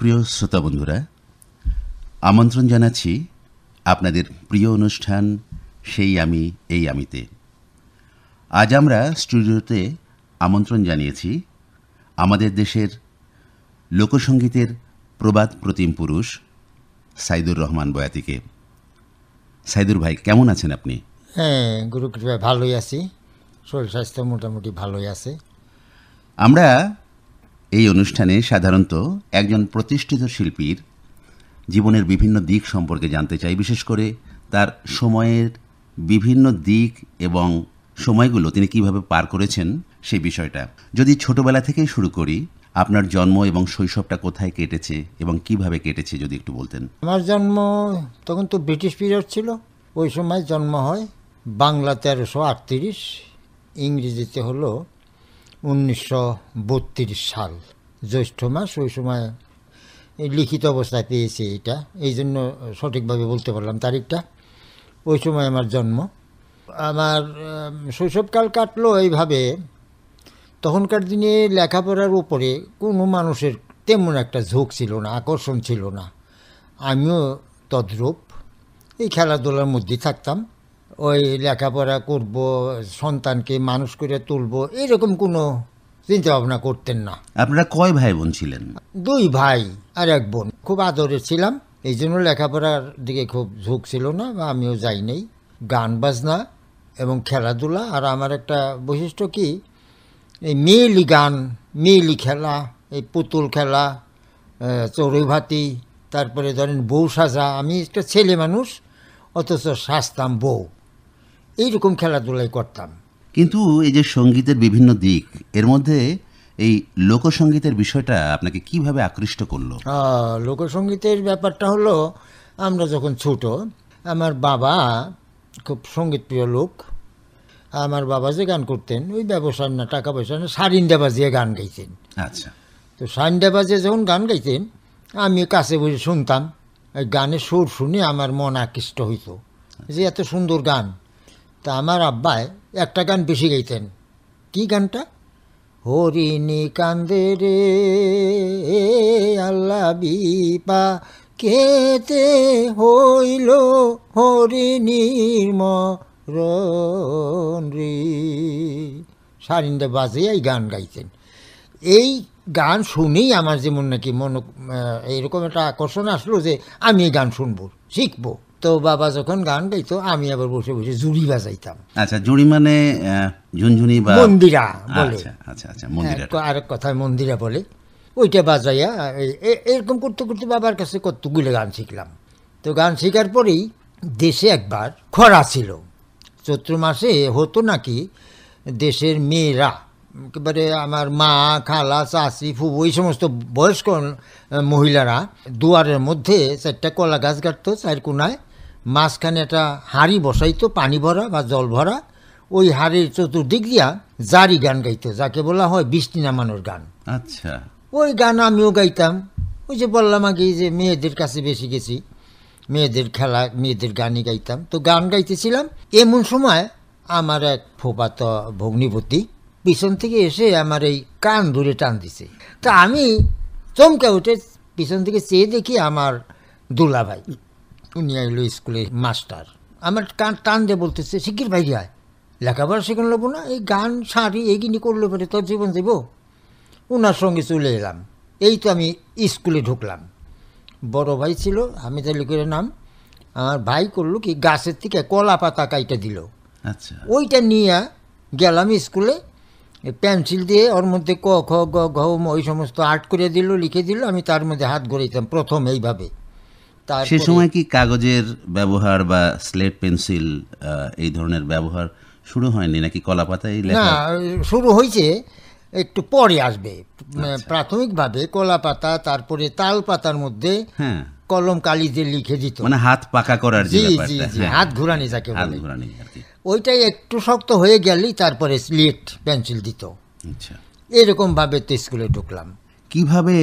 সুপ্রিয় শ্রোতা বন্ধুরা আমন্ত্রণ জানাচ্ছি আপনাদের প্রিয় অনুষ্ঠান সেই আমি এই আমিতে আজ আমরা স্টুডিওতে আমন্ত্রণ জানিয়েছি আমাদের দেশের লোকসঙ্গীতের প্রবাদ প্রতিম পুরুষ সাইদুর রহমান বয়াতিকে সাইদুর ভাই কেমন আছেন আপনি হ্যাঁ গুরু ভালোই আছি শরীর স্বাস্থ্য মোটামুটি ভালোই আছে আমরা এই অনুষ্ঠানে সাধারণত একজন প্রতিষ্ঠিত শিল্পীর জীবনের বিভিন্ন দিক সম্পর্কে জানতে চাই বিশেষ করে তার সময়ের বিভিন্ন দিক এবং সময়গুলো তিনি কিভাবে পার করেছেন সেই বিষয়টা যদি ছোটবেলা থেকেই শুরু করি আপনার জন্ম এবং শৈশবটা কোথায় কেটেছে এবং কিভাবে কেটেছে যদি একটু বলতেন আমার জন্ম তখন তো ব্রিটিশ পিরিয়ড ছিল ওই সময় জন্ম হয় বাংলা তেরোশো আটত্রিশ ইংরেজিতে হলো উনিশশো সাল জ্যৈষ্ঠ মাস ওই সময় লিখিত অবস্থায় পেয়েছি এটা এই জন্য সঠিকভাবে বলতে পারলাম তারিখটা ওই সময় আমার জন্ম আমার শৈশবকাল কাটলো এইভাবে তখনকার দিনে লেখাপড়ার উপরে কোনো মানুষের তেমন একটা ঝোঁক ছিল না আকর্ষণ ছিল না আমিও তদ্রূপ এই খেলাধুলার মধ্যে থাকতাম ওই লেখাপড়া করব সন্তানকে মানুষ করে তুলব এরকম কোনো চিন্তা ভাবনা করতেন না আপনারা কয় ভাই বোন ছিলেন দুই ভাই আর এক বোন খুব আদরে ছিলাম এই জন্য লেখাপড়ার দিকে খুব ঝোঁক ছিল না বা আমিও যাই নেই গান বাজনা এবং খেলাধুলা আর আমার একটা বৈশিষ্ট্য কি এই মেয়েলি গান মেয়েলি খেলা এই পুতুল খেলা চড়ুইভাতি তারপরে ধরেন বউ সাজা আমি একটা ছেলে মানুষ অথচ সাজতাম বউ এইরকম খেলাধুলাই করতাম কিন্তু এই যে সঙ্গীতের বিভিন্ন দিক এর মধ্যে এই লোকসঙ্গীতের বিষয়টা আপনাকে কিভাবে আকৃষ্ট করলো লোকসঙ্গীতের ব্যাপারটা হলো আমরা যখন ছোট আমার বাবা খুব সঙ্গীত প্রিয় লোক আমার বাবা যে গান করতেন ওই ব্যবসার না টাকা পয়সা না সারিন্দা বাজিয়ে গান গাইতেন আচ্ছা তো সারিন্দা বাজিয়ে যখন গান গাইতেন আমি কাছে বসে শুনতাম গানের সুর শুনে আমার মন আকৃষ্ট হইতো যে এত সুন্দর গান তা আমার আব্বায় একটা গান বেশি গাইতেন কি গানটা হরিণি কান্দে রে আল্লাহ বিপা কেতে হইল হরিণীর মরণ সারিন্দে বাজে এই গান গাইতেন এই গান শুনেই আমার যেমন নাকি মন এইরকম একটা আকর্ষণ আসলো যে আমি এই গান শুনবো শিখবো তো বাবা যখন গান গাইতো আমি আবার বসে বসে জুড়ি বাজাইতাম আচ্ছা জুড়ি মানে ঝুনঝুনি বা মন্দিরা বলে আচ্ছা আচ্ছা, আচ্ছা হ্যাঁ, আরেক কথায় মন্দিরা বলে ওইটা বাজাইয়া এরকম করতে করতে বাবার কাছে কতগুলো গান শিখলাম তো গান শেখার পরেই দেশে একবার খরা ছিল চৈত্র মাসে হতো নাকি দেশের মেয়েরা একেবারে আমার মা খালা চাষি ফুবু এই সমস্ত বয়স্ক মহিলারা দুয়ারের মধ্যে চারটা কলা গাছ কাটতো চার কোনায় মাঝখানে একটা হাঁড়ি বসাইতো পানি ভরা বা জল ভরা ওই হাড়ির চতুর্দিক দিয়া জারি গান গাইতো যাকে বলা হয় বৃষ্টি নামানোর গান আচ্ছা ওই গান আমিও গাইতাম ওই যে বললাম আগে যে মেয়েদের কাছে বেশি গেছি মেয়েদের খেলা মেয়েদের গানই গাইতাম তো গান গাইতেছিলাম এমন সময় আমার এক ফোপাত ভগ্নিপতি পিছন থেকে এসে আমার এই কান ধরে টান দিছে তা আমি চমকে উঠে পিছন থেকে চেয়ে দেখি আমার দুলাভাই উনি আইলো স্কুলে মাস্টার আমার কান টান দিয়ে বলতেছে শিগির ভাই যায় লেখাপড়া শিখন লোবো না এই গান শাড়ি এইগুলি করলে পরে তোর জীবন দেব ওনার সঙ্গে চলে এলাম এই তো আমি স্কুলে ঢুকলাম বড় ভাই ছিল আমি তাহলে করে নাম আমার ভাই করলো কি গাছের থেকে কলা পাতা কাইটা দিল আচ্ছা ওইটা নিয়ে গেলাম স্কুলে পেন্সিল দিয়ে ওর মধ্যে ক খ গ ঘ ওই সমস্ত আর্ট করে দিল লিখে দিল আমি তার মধ্যে হাত ঘুরাইতাম প্রথম এইভাবে সে সময় কি কাগজের ব্যবহার বা স্লেট পেন্সিল এই ধরনের ব্যবহার শুরু হয়নি নাকি কলা পাতায় না শুরু হয়েছে একটু পরে আসবে আচ্ছা। প্রাথমিকভাবে কলা পাতা তারপরে তাল পাতার মধ্যে হ্যাঁ। কলম কালি যে লিখে দিত মানে হাত পাকা করার জি জি জি হ্যাঁ। হাত ঘুরানি যাকে ঘুরানি ওইটাই একটু শক্ত হয়ে গেলেই তারপরে স্লেট পেন্সিল দিত আচ্ছা এরকমভাবে তো স্কুলে ঢুকলাম কিভাবে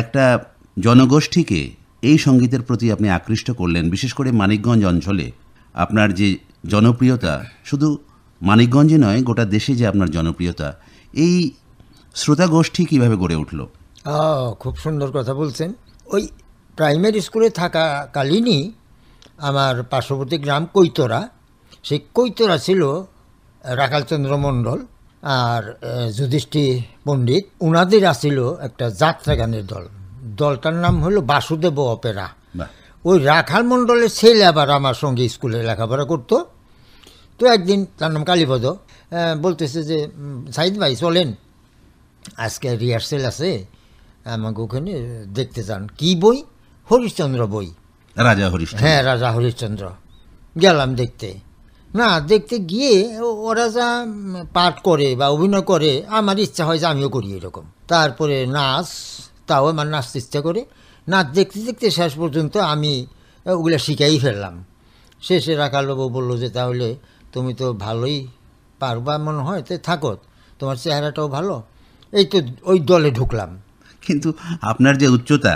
একটা জনগোষ্ঠীকে এই সঙ্গীতের প্রতি আপনি আকৃষ্ট করলেন বিশেষ করে মানিকগঞ্জ অঞ্চলে আপনার যে জনপ্রিয়তা শুধু মানিকগঞ্জে নয় গোটা দেশে যে আপনার জনপ্রিয়তা এই শ্রোতাগোষ্ঠী কীভাবে গড়ে উঠল খুব সুন্দর কথা বলছেন ওই প্রাইমারি স্কুলে থাকাকালীনই আমার পার্শ্ববর্তী গ্রাম কৈতরা সেই কৈতরা ছিল রাখালচন্দ্র মণ্ডল আর যুধিষ্ঠি পণ্ডিত ওনাদের আসিল একটা যাত্রা গানের দল দলটার নাম হলো বাসুদেব অপেরা ওই রাখাল মণ্ডলের ছেলে আবার আমার সঙ্গে স্কুলে লেখাপড়া করতো তো একদিন তার নাম কালীপদ বলতেছে যে সাইদ ভাই চলেন আজকে রিহার্সেল আছে আমাকে ওখানে দেখতে চান কি বই হরিশ্চন্দ্র বই রাজা হরিশ হ্যাঁ রাজা হরিশচন্দ্র গেলাম দেখতে না দেখতে গিয়ে ওরা যা পাঠ করে বা অভিনয় করে আমার ইচ্ছা হয় যে আমিও করি এরকম তারপরে নাচ তাও আমার নাচতে ইচ্ছা করে নাচ দেখতে দেখতে শেষ পর্যন্ত আমি ওগুলো শিখাই ফেললাম শেষে রাখালবাবু বললো যে তাহলে তুমি তো ভালোই পারবা মনে হয় তো থাকো তোমার চেহারাটাও ভালো এই তো ওই দলে ঢুকলাম কিন্তু আপনার যে উচ্চতা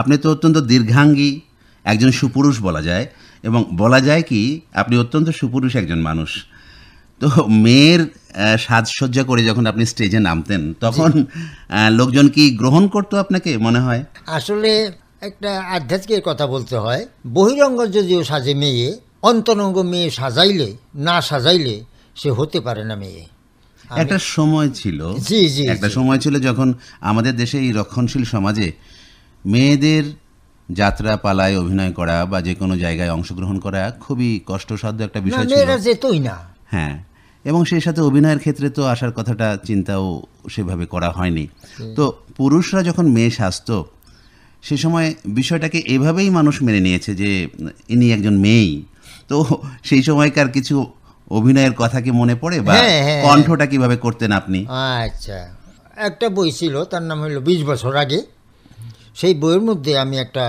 আপনি তো অত্যন্ত দীর্ঘাঙ্গী একজন সুপুরুষ বলা যায় এবং বলা যায় কি আপনি অত্যন্ত সুপুরুষ একজন মানুষ তো মেয়ের সাজসজ্জা করে যখন আপনি স্টেজে নামতেন তখন লোকজন কি গ্রহণ করতো আপনাকে মনে হয় আসলে একটা আধ্যাত্মিকের কথা বলতে হয় বহিরঙ্গ যদিও সাজে মেয়ে অন্তরঙ্গ মেয়ে সাজাইলে না সাজাইলে সে হতে পারে না মেয়ে একটা সময় ছিল জি জি একটা সময় ছিল যখন আমাদের দেশে এই রক্ষণশীল সমাজে মেয়েদের যাত্রা পালায় অভিনয় করা বা যে কোনো জায়গায় অংশগ্রহণ করা খুবই কষ্টসাধ্য একটা বিষয় ছিল মেয়েরা যেতই না হ্যাঁ এবং সেই সাথে অভিনয়ের ক্ষেত্রে তো আসার কথাটা চিন্তাও সেভাবে করা হয়নি তো পুরুষরা যখন মেয়ে স্বাস্থ্য সে সময় বিষয়টাকে এভাবেই মানুষ মেনে নিয়েছে যে ইনি একজন মেয়েই তো সেই সময়কার কিছু অভিনয়ের কথা কি মনে পড়ে বা হ্যাঁ, হ্যাঁ। কণ্ঠটা কিভাবে করতেন আপনি আচ্ছা একটা বই ছিল তার নাম হলো বিশ বছর আগে সেই বইয়ের মধ্যে আমি একটা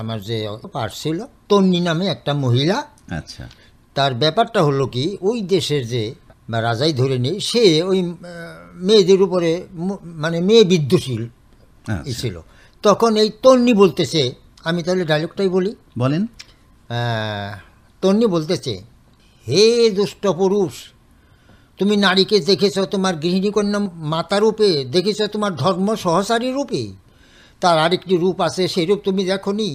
আমার যে পার্ট ছিল তন্নি নামে একটা মহিলা আচ্ছা তার ব্যাপারটা হলো কি ওই দেশের যে বা রাজাই ধরে নেই সে ওই মেয়েদের উপরে মানে মেয়ে বিদ্যুশীল আচ্ছা। ছিল তখন এই তন্নি বলতেছে আমি তাহলে ডায়লগটাই বলি বলেন তন্নি বলতেছে হে দুষ্ট পুরুষ তুমি নারীকে দেখেছ তোমার গৃহিণীকন্যা মাতারূপে মাতা রূপে দেখেছ তোমার ধর্ম সহসারী রূপে তার আরেকটি রূপ আছে সেই রূপ তুমি নি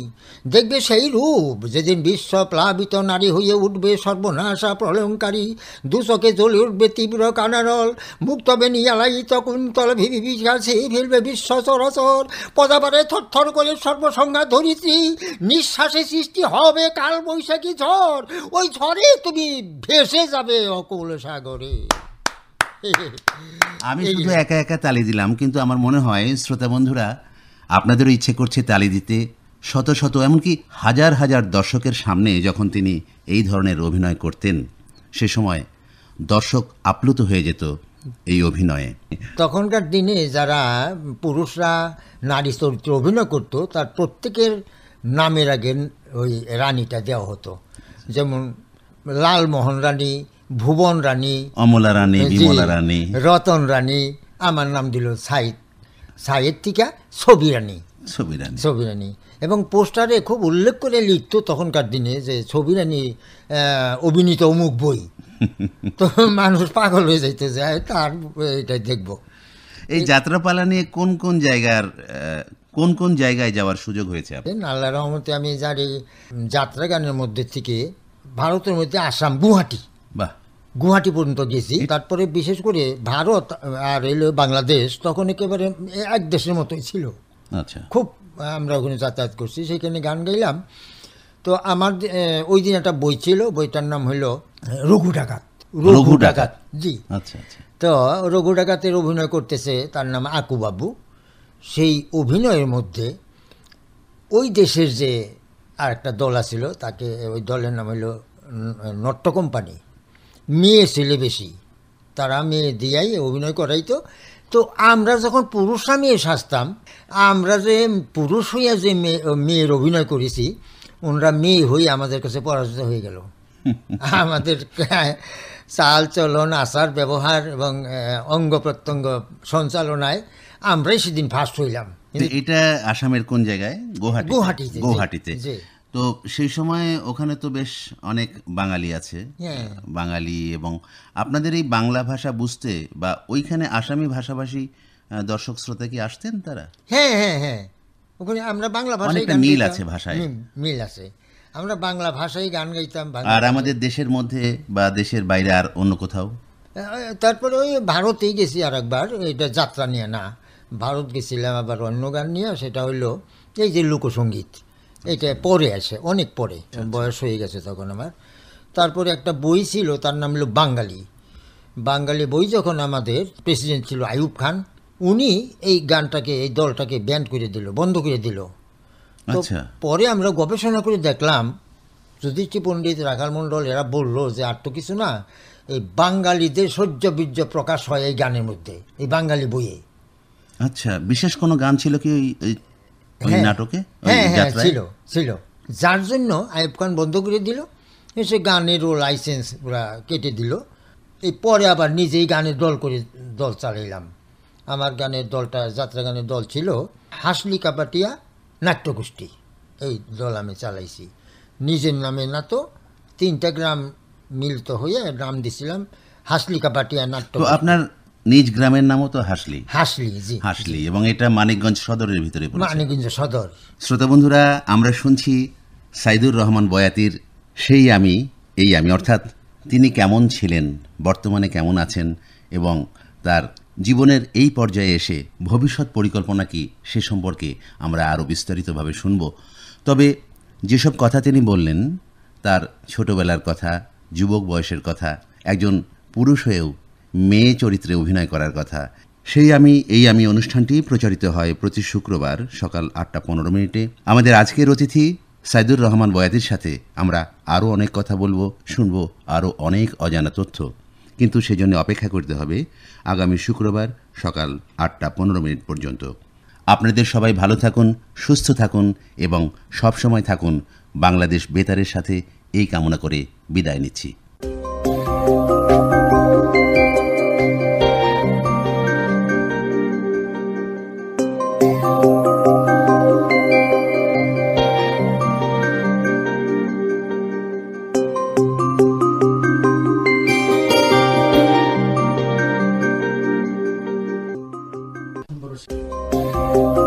দেখবে সেই রূপ যেদিন বিশ্ব প্লাবিত নারী হয়ে উঠবে সর্বনাশা প্রলয়ঙ্কারী দুচকে জ্বলে উঠবে তীব্র কানারল মুক্ত তখন তল ভিবি সেই ফেলবে বিশ্ব চরাচর পদাবারে থরথর করে সর্বসংজ্ঞা ধরিত্রী নিঃশ্বাসে সৃষ্টি হবে কাল বৈশাখী ঝড় ওই ঝড়ে তুমি ভেসে যাবে অকুল সাগরে আমি শুধু একা একা তালি দিলাম কিন্তু আমার মনে হয় শ্রোতা বন্ধুরা আপনাদেরও ইচ্ছে করছে তালি দিতে শত শত এমনকি হাজার হাজার দর্শকের সামনে যখন তিনি এই ধরনের অভিনয় করতেন সে সময় দর্শক আপ্লুত হয়ে যেত এই অভিনয়ে তখনকার দিনে যারা পুরুষরা নারী চরিত্র অভিনয় করত তার প্রত্যেকের নামের আগে ওই রানীটা দেওয়া হতো যেমন লালমোহন রানী ভুবন রানী অমলা রানী রানী রতন রানী আমার নাম দিল সাইদ সাহিত্যিকা ছবিরানী ছবিরানী ছবিরানী এবং পোস্টারে খুব উল্লেখ করে লিখত তখনকার দিনে যে ছবিরানী অভিনীত অমুক বই তো মানুষ পাগল হয়ে যাইতে যায় তার এটাই দেখব এই যাত্রাপালা নিয়ে কোন কোন জায়গার কোন কোন জায়গায় যাওয়ার সুযোগ হয়েছে আল্লাহ রহমতে আমি যার যাত্রা গানের মধ্যে থেকে ভারতের মধ্যে আসাম গুয়াহাটি বাহ গুয়াহাটি পর্যন্ত গেছি তারপরে বিশেষ করে ভারত আর রেলওয়ে বাংলাদেশ তখন একেবারে এক দেশের মতোই ছিল আচ্ছা খুব আমরা ওখানে যাতায়াত করছি সেখানে গান গাইলাম তো আমার ওই দিন একটা বই ছিল বইটার নাম হলো রঘু ডাকাত রঘু ডাকাত জি আচ্ছা, আচ্ছা তো রঘু ডাকাতের অভিনয় করতেছে তার নাম আকুবাবু সেই অভিনয়ের মধ্যে ওই দেশের যে আর একটা দল আছিল তাকে ওই দলের নাম হলো নট্য কোম্পানি মেয়ে ছেলে বেশি তারা মেয়ে দিয়াই অভিনয় করাইতো তো আমরা যখন পুরুষরা মেয়ে সাজতাম আমরা যে পুরুষ হইয়া যে মেয়ে মেয়ের অভিনয় করেছি ওনারা মেয়ে হয়ে আমাদের কাছে পরাজিত হয়ে গেল আমাদের চাল চলন আচার ব্যবহার এবং অঙ্গ প্রত্যঙ্গ সঞ্চালনায় আমরাই সেদিন ফার্স্ট হইলাম এটা আসামের কোন জায়গায় গুয়াহাটি গুয়াহাটিতে গুয়াহাটিতে তো সেই সময়ে ওখানে তো বেশ অনেক বাঙালি আছে হ্যাঁ। বাঙালি এবং আপনাদের এই বাংলা ভাষা বুঝতে বা ওইখানে আসামি ভাষাভাষী দর্শক শ্রোতা কি আসতেন তারা হ্যাঁ হ্যাঁ হ্যাঁ ওখানে আমরা বাংলা ভাষায় মিল আছে ভাষায় মিল আছে আমরা বাংলা ভাষায় গান গাইতাম আর আমাদের দেশের মধ্যে বা দেশের বাইরে আর অন্য কোথাও তারপরে ওই ভারতেই গেছি আর একবার এটা যাত্রা নিয়ে না ভারত গেছিলাম আবার অন্য গান নিয়ে সেটা হইলো এই যে লোকসঙ্গীত এটা পরে আছে অনেক পরে আচ্ছা, আচ্ছা। বয়স হয়ে গেছে তখন আমার তারপরে একটা বই ছিল তার নাম হলো বাঙালি বাঙালি বই যখন আমাদের প্রেসিডেন্ট ছিল আয়ুব খান উনি এই গানটাকে এই দলটাকে ব্যান্ড করে দিল বন্ধ করে দিল আচ্ছা। পরে আমরা গবেষণা করে দেখলাম যুধিষ্ঠি পণ্ডিত রাখাল মণ্ডল এরা বললো যে আর তো কিছু না এই বাঙালিদের সহ্য বীর্য প্রকাশ হয় এই গানের মধ্যে এই বাঙালি বইয়ে আচ্ছা বিশেষ কোনো গান ছিল কি ওই হ্যাঁ। নাটকে হ্যাঁ, হ্যাঁ, ছিল ছিল যার জন্য আইব খান বন্ধ করে দিল সে গানেরও লাইসেন্স ওরা কেটে দিল এই পরে আবার নিজেই গানের দল করে দল চালাইলাম আমার গানের দলটা যাত্রা গানের দল ছিল হাসলি কাপাটিয়া নাট্যগোষ্ঠী এই দল আমি চালাইছি নিজের নামে না তো তিনটা গ্রাম মিলিত হয়ে নাম দিছিলাম হাসলি কাপাটিয়া নাট্য আপনার নিজ গ্রামের নামও তো হাসলি হাসলি হাসলি এবং এটা মানিকগঞ্জ সদরের ভিতরে মানিকগঞ্জ সদর শ্রোতা বন্ধুরা আমরা শুনছি সাইদুর রহমান বয়াতির সেই আমি এই আমি অর্থাৎ তিনি কেমন ছিলেন বর্তমানে কেমন আছেন এবং তার জীবনের এই পর্যায়ে এসে ভবিষ্যৎ পরিকল্পনা কি সে সম্পর্কে আমরা আরও বিস্তারিতভাবে শুনব তবে যেসব কথা তিনি বললেন তার ছোটবেলার কথা যুবক বয়সের কথা একজন পুরুষ হয়েও মেয়ে চরিত্রে অভিনয় করার কথা সেই আমি এই আমি অনুষ্ঠানটি প্রচারিত হয় প্রতি শুক্রবার সকাল আটটা পনেরো মিনিটে আমাদের আজকের অতিথি সাইদুর রহমান বয়াতির সাথে আমরা আরও অনেক কথা বলবো শুনবো আরও অনেক অজানা তথ্য কিন্তু সেজন্য অপেক্ষা করতে হবে আগামী শুক্রবার সকাল আটটা পনেরো মিনিট পর্যন্ত আপনাদের সবাই ভালো থাকুন সুস্থ থাকুন এবং সবসময় থাকুন বাংলাদেশ বেতারের সাথে এই কামনা করে বিদায় নিচ্ছি service.